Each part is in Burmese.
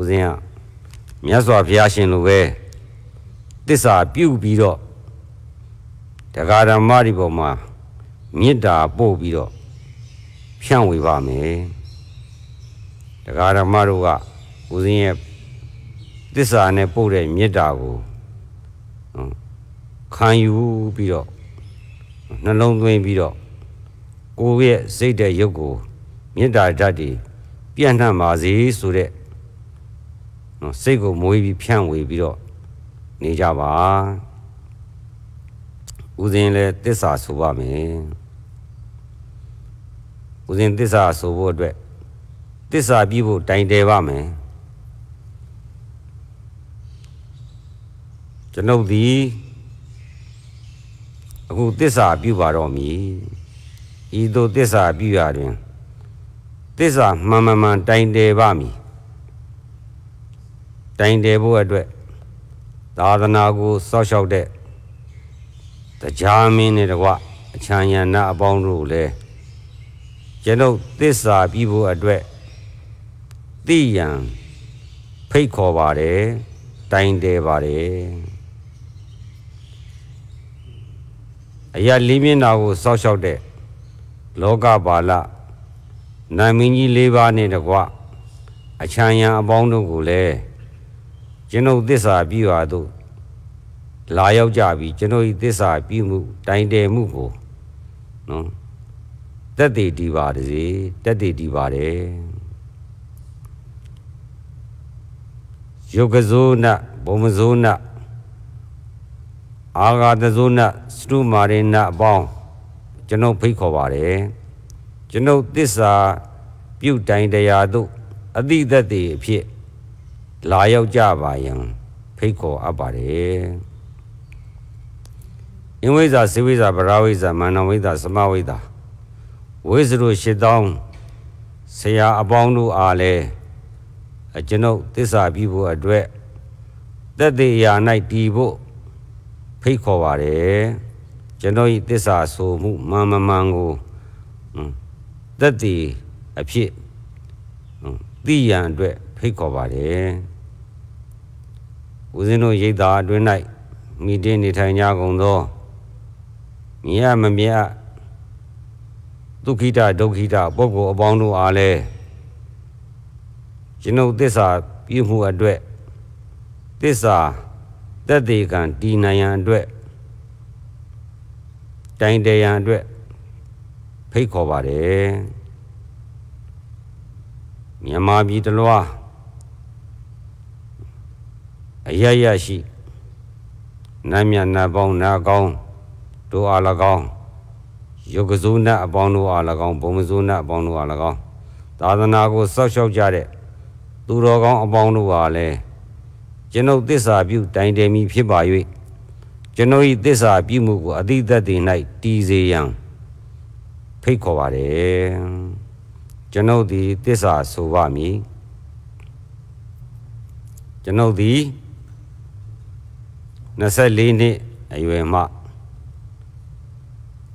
ဦးဇင်းကမြတ်စွာဘုရားရှင်လိုပဲတစ္ဆာပြုတ်ပြီးတော့တရားဓမ္မဒီပေါ်မှာမေတ္တာပို့ပြီးတော့ဖြန့်ဝေပါမယ်တရားဓမ္မတို့ကဦးဇင်းရဲ့တစ္ဆာနဲ့ပို့တဲ့မေတ္တာကိုခံယူပြီးတော့နှလုံးသွင်းပြီးတော့ကိုယ့်ရဲ့စိတ်တဲ့ရုပ်ကိုမေတ္တာဓာတ်တွေပြန့်နှံ့ပါစေဆိုတဲ့နော်စိတ်ကိုမွေးပြီးဖြန့်ဝေပြီးတော့နေကြပါဦးဇင်းလည်းတစ္ဆာဆိုပါမယ်ဦးဇင်းတစ္ဆာဆိုဖို့အတွက်တစ္ဆာပြဖို့တိုင်တယ်ပါမယ်ကျွန်ုပ်သည်အခုတစ္ဆာပြုပါတော့မည်ဤသို့တစ္ဆာပြုရာတွင်တစ္ဆာမှန်မှန်မှန်တိုင်တယ်ပါမည်တိုင်တယ်ဖို့အတွက်သာသနာကိုစောက်ရှောက်တဲ့တရားမင်းတွေတကွအချမ်းရဏအပေါင်းတို့လည်းကျွန်ုပ်သစ္စာပြီးဖို့အတွက်သိရန်ဖိတ်ခေါ်ပါတယ်တိုင်တယ်ပါတယ်အရာလေးမျက်နာကိုစောက်ရှောက်တဲ့လောကပါလနာမင်းကြီး၄ပါးနဲ့တကွအချမ်းရံအပေါင်းတို့ကိုလည်းကျွန်ုပ်သစ္စာပြုပါသို့လာရောက်ကြပြီကျွန်ုပ်ဤသစ္စာပြုမှုတိုင်တယ်မှုကိုနော်တက်တည်တည်ပါစေတက်တည်တည်ပါတယ်ယုတ်ကဇိုးနဘုံမဇိုးနအာဂါတဇိုးနစတုမာရိနအပေါင်းကျွန်ုပ်ဖိတ်ခေါ်ပါတယ်ကျွန်ုပ်သစ္စာ ပြုတိုင်တရားတို့အတိတတ်တည်အဖြစ်လာရောက်ကြပါယံဖိတ်ခေါ်အပ်ပါတယ်အင်ဝိဇ္ဇာဇိဝိဇ္ဇာဗရာဝိဇ္ဇာမန္နဝိဇ္ဇာသမဝိဇ္ဇာဝိဇ္ဇရု၈တောင်းဆရာအပေါင်းတို့အားလည်းကျွန်ုပ်သစ္စာပြုဖို့အတွက်သက်တေရာ၌တည်ဖို့ဖိတ်ခေါ်ပါတယ်ကျွန်ုပ်၏သစ္စာဆိုမှုမှန်မှန်ကိုသက်တေအဖြစ်သိရန်အတွက်ဖိတ်ခေါ်ပါတယ်ဦးဇင်းတို့ရိတ်တာအတွင်း၌မိတင်းနေထိုင်ကြကုန်သောမြရမမြဒုက္ခိတဒုက္ခိတပုဂ္ဂိုလ်အပေါင်းတို့အားလည်းကျွန်ုပ်သစ္စာပြုမှုအတွက်သစ္စာသက်တေကံတည်နိုင်ရန်အတွက်တိုင်တရန်အတွက်ဖိတ်ခေါ်ပါတယ်မြန်မာပြည်တလွားအရရရှိနတ်မြတ်နတ်ပေါင်းနာကောင်းတို့အား၎င်းယုတ်ကဇုနတ်အပေါင်းတို့အား၎င်းဘုံမဇုနတ်အပေါင်းတို့အား၎င်းသာသနာကိုစောက်ရှောက်ကြတဲ့သူတော်ကောင်းအပေါင်းတို့အားလည်းကျွန်ုပ်သစ္စာပြုတိုင်တယ်မိဖြစ်ပါ၍ကျွန်ုပ်၏သစ္စာပြုမှုကိုအတိတ်သက်တည်၌တည်စေရန်ဖိတ်ခေါ်ပါတယ်ကျွန်ုပ်သည်သစ္စာဆိုပါမည်ကျွန်ုပ်သည်24နှစ်အရွယ်မှ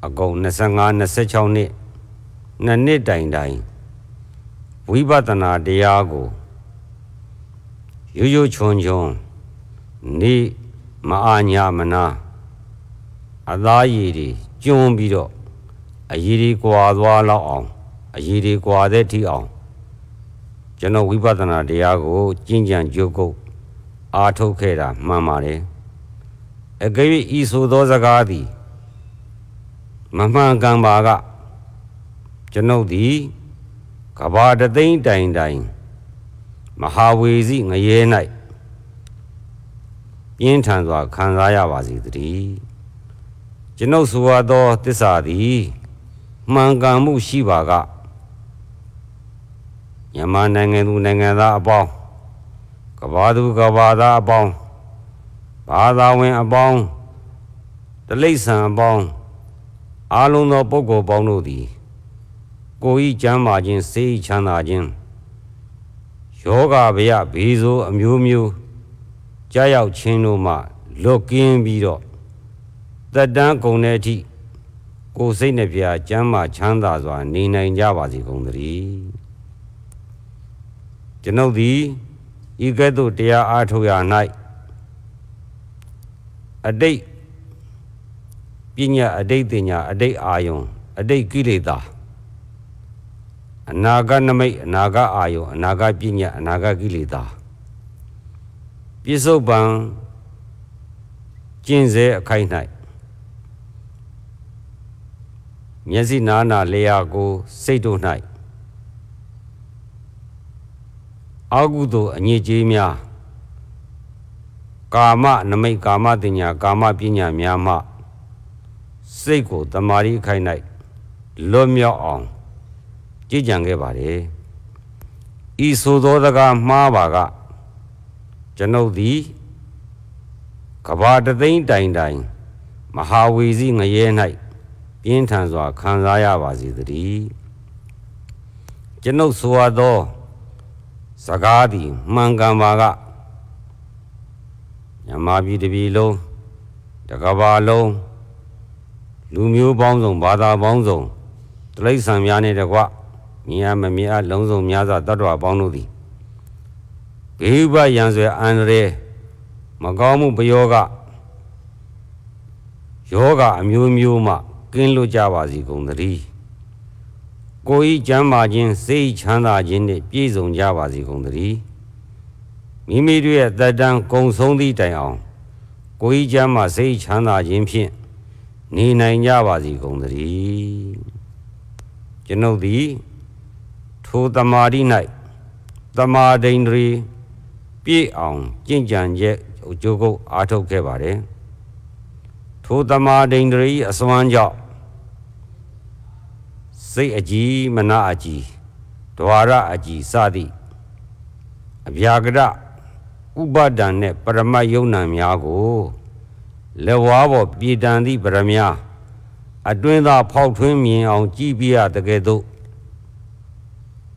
အကုန်25 26နှစ်နှစ်နှစ်တိုင်တိုင်ဝိပဿနာတရားကိုရွရွချွန်ချွန်နေမအာညာမနာ အသားရည်တွေကျွန်းပြီးတော့အရည်တွေကွာသွားလောက်အောင်အရည်တွေကွာတဲ့ထိအောင် ကျွန်တော်ဝိပဿနာတရားကိုကျင့်ကြံကြိုးကုပ်အားထုတ်ခဲ့တာမှန်ပါတယ်အကြွေဤဆိုသောစကားသည်မမှန်ကန်ပါက ကျွန်ုပ်သည်ကဘာတသိန်းတိုင်တိုင်မဟာဝေစီငရဲ၌ပြင်းထန်စွာခံစားရပါစေသတည်းကျွန်ုပ်ဆိုသောတစ္ဆာသည်မှန်ကန်မှုရှိပါကမြန်မာနိုင်ငံသူနိုင်ငံသားအပေါင်းကဘာသူကဘာသားအပေါင်းဘာသာဝင် အပေါင်းတလိษံအပေါင်းအာလုံးသောပုဂ္ဂိုလ်ပေါင်းတို့သည်ကိုဤကျမ်းမာခြင်းစေဤချမ်းသာခြင်းယောဂဗျာဘေးဆိုအမျိုးမျိုးကြားရောက်ခြင်းတို့မှလွတ်ကင်းပြီးတော့တတန်းကုန်တဲ့အထိကိုစိတ်နှပြကျမ်းမာချမ်းသာစွာ နေနိုင်ကြပါစေကုန်သတည်းကျွန်ုပ်သည်ဤကဲ့သို့တရားအားထုတ်ရ၌အတိတ်ပညာအတိတ်တင်ညာအတိတ်အာယုံအတိတ်ကိလေသာအနာဂတ်နမိတ်အနာဂတ်အာယုံအနာဂတ်ပညာအနာဂတ်ကိလေသာပြစ္ဆုတ်ပံကျင့်စေအခိုက်၌မျက်စိနာနာလျာကိုစိတ်တို့၌အာဟုသောအငြိကြေးများကာမနမိတ်ကာမတင်ညာကာမပညာများမှစိတ်ကိုတမာရီခိုင်၌လွတ်မြောက်အောင်ကြည်ကြံခဲ့ပါလေဤဆိုသောစကားမှားပါကကျွန်ုပ်သည်ကဘာတသိန်းတိုင်တိုင်မဟာဝီစီငရဲ၌ပြင်းထန်စွာခံစားရပါစေသတည်းကျွန်ုပ်ဆိုအပ်သောစကားသည်မှန်ကန်ပါကမြန်မာပြည်တစ်ပြည်လုံးတစ်ကမ္ဘာလုံးလူမျိုးပေါင်းစုံဘာသာပေါင်းစုံတိရစ္ဆာန်များနဲ့တကွမြင်ရမမြင်အလုံးစုံ များစွာတတ္တဝါပေါင်းတို့သည်ဘေးဥပယံဆွေအန္တရာယ်မကောင်းမှုပယောကယောဂအမျိုးမျိုးမှကင်းလွတ်ကြပါစေကုန်သတည်းကိုယ်ဤကျမ်းမာခြင်းစိတ်ချမ်းသာခြင်းနှင့်ပြည့်စုံကြပါစေကုန်သတည်းမိမိတို့ရဲ့သက်တမ်းကုန်ဆုံးသည့်တိုင်အောင်ကိုကြီးကျမ်းမှာစိတ်ချမ်းသာခြင်းဖြင့်နေနိုင်ကြပါစီကုန်သတည်းကျွန်ုပ်သည်ထိုတမာတိ၌တမာဒိန္ဒြီပြည့်အောင်ကြင်ကြံရဲ့အကျိုးကုပ်အားထုတ်ခဲ့ပါတယ်ထိုတမာဒိန္ဒြီအစွမ်းကြောင့်စိတ်အကြီးမနာအကြီးဒွါရအကြီးစသည်အဗျာကရဥပါဒံနဲ့ပရမယုံနာများကိုလက်ဝါးပေါ်ပြည်တန်သည့်ပရမယာအတွင်းသာဖောက်ထွင်းမြင်အောင် ကြည်ပြရတကယ်သို့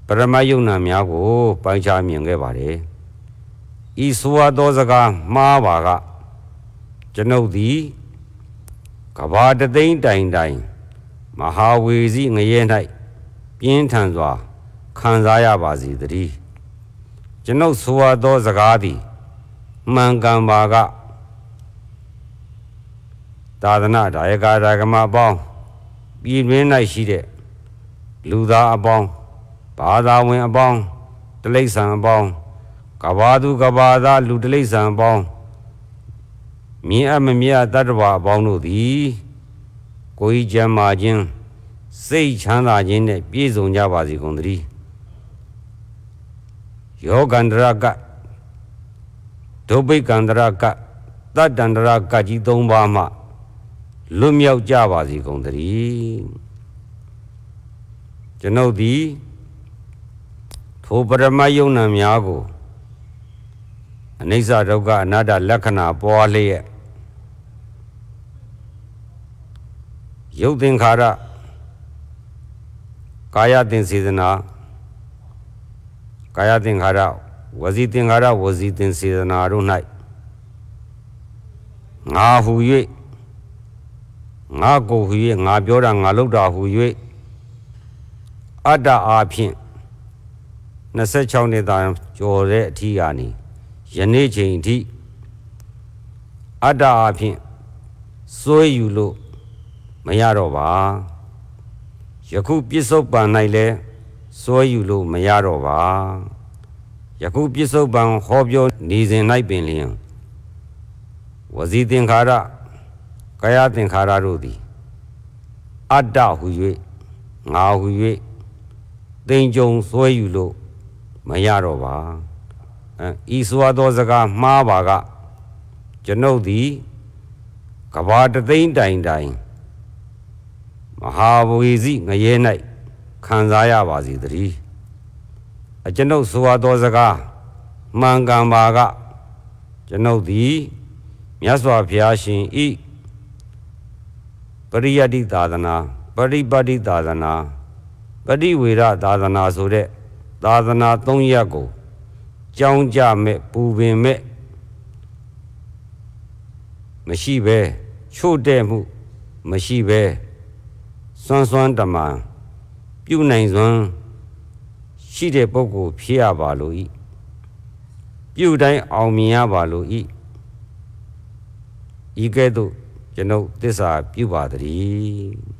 ပရမယုံနာများကိုပိုင်းခြားမြင်ခဲ့ပါတယ်ဤဆိုအပ်သောစကားမှားပါကကျွန်ုပ်သည်ကဘာတသိမ့်တိုင်တိုင် မဟာဝေစီငရဲ၌ပြင်းထန်စွာခံစားရပါစေတည်းကျွန်ုပ်ဆိုအပ်သောစကားသည်မှန်ကန်ပါကသာသနာဒါယကာဒါကမအပေါင်းပြည်တွင်း၌ရှိတဲ့လူသားအပေါင်းဘာသာဝင် အပေါင်းတိလိษံအပေါင်းကဘာသူကဘာသာ လူတိလိษံအပေါင်းမြင်အမမြတ်တတ္တဝါအပေါင်းတို့သည်ကိုယ်ဤကျမ်းမာခြင်းစိတ်ချမ်းသာခြင်းနဲ့ပြည့်စုံကြပါစေကုန်သတည်းယောဂန္တရကဒုဗိကန္တရကတတ္တန္တရကကြီး၃ပါးမှလွတ်မြောက်ကြပါစေကုန်သတည်းကျွန်ုပ်သည်ထိုပရမယုံနာများကိုအနိစ္စဒုက္ခအနတ္တလက္ခဏာပွားလျက်ယုတ်သင်္ခါရကာယသင်စေတနာကာယသင်္ခါရဝစီသင်္ဃာရဝစီသင်စေတနာတို့၌ငါဟူ၍ငါကိုဟူ၍ငါပြောတာငါလုပ်တာဟူ၍အတ္တအားဖြင့်26နှစ်သာကျော်တဲ့အထီးအာနီယနေ့ချိန်အထိအတ္တအားဖြင့်စိုးယူလို့မရတော့ပါယခုပြစ္ဆုတ်ပံ၌လဲစိုးယူလို့မရတော့ပါယခုပစ္စုပန်ဟောပြောနေစဉ်၌ပင်လျင်ဝစီသင်္ခါရကာယသင်္ခါရတို့သည်အတ္တဟု၍ငါဟု၍တင်ကြုံဆွဲယူလို့မရတော့ပါဤစွာသောစကားမှားပါကကျွန်ုပ်သည်ကဘာတသိန်းတိုင်တိုင်မဟာဝေစီငရဲ၌ခံစားရပါစီတည်းအကျွန်ုပ်ဆိုသောစကားမှန်ကန်ပါကကျွန်ုပ်သည်မြတ်စွာဘုရားရှင်ဤပရိယတ္တိသာသနာပရိပတ်တိသာသနာပရိဝေရသာသနာဆိုတဲ့သာသနာ၃ရပ်ကို ကြောင်းကြမဲ့ပူပင်မဲ့မရှိဘဲချို့တဲ့မှု မရှိဘဲစွန်းစွန်းတမန်ပြုနိုင်စွန်းရှိတဲ့ပုဂ္ဂိုလ်ဖြစ်ရပါလို့ဤပြုတိုင်းအောင်မြင်ရပါလို့ဤဤကဲ့သို့ကျွန်ုပ်သစ္စာပြုပါတည်း